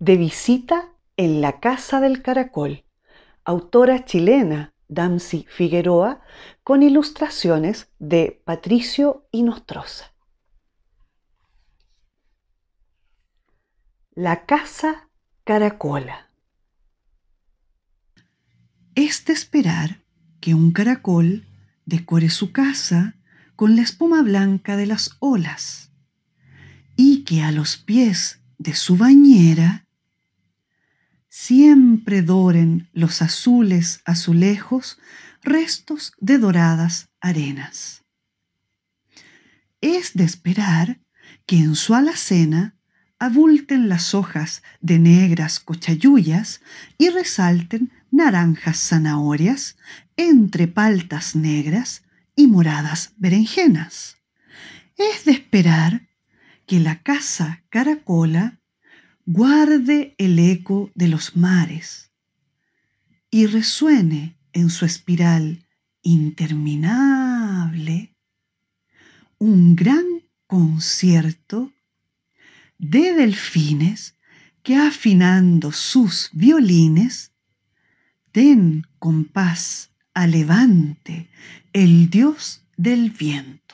De visita en la Casa del Caracol, autora chilena Damsi Figueroa, con ilustraciones de Patricio Inostroza. La Casa Caracola. Es de esperar que un caracol decore su casa con la espuma blanca de las olas y que a los pies de su bañera doren los azules azulejos restos de doradas arenas. Es de esperar que en su alacena abulten las hojas de negras cochayullas y resalten naranjas zanahorias entre paltas negras y moradas berenjenas. Es de esperar que la casa caracola guarde el eco de los mares y resuene en su espiral interminable un gran concierto de delfines que afinando sus violines den compás a levante el dios del viento.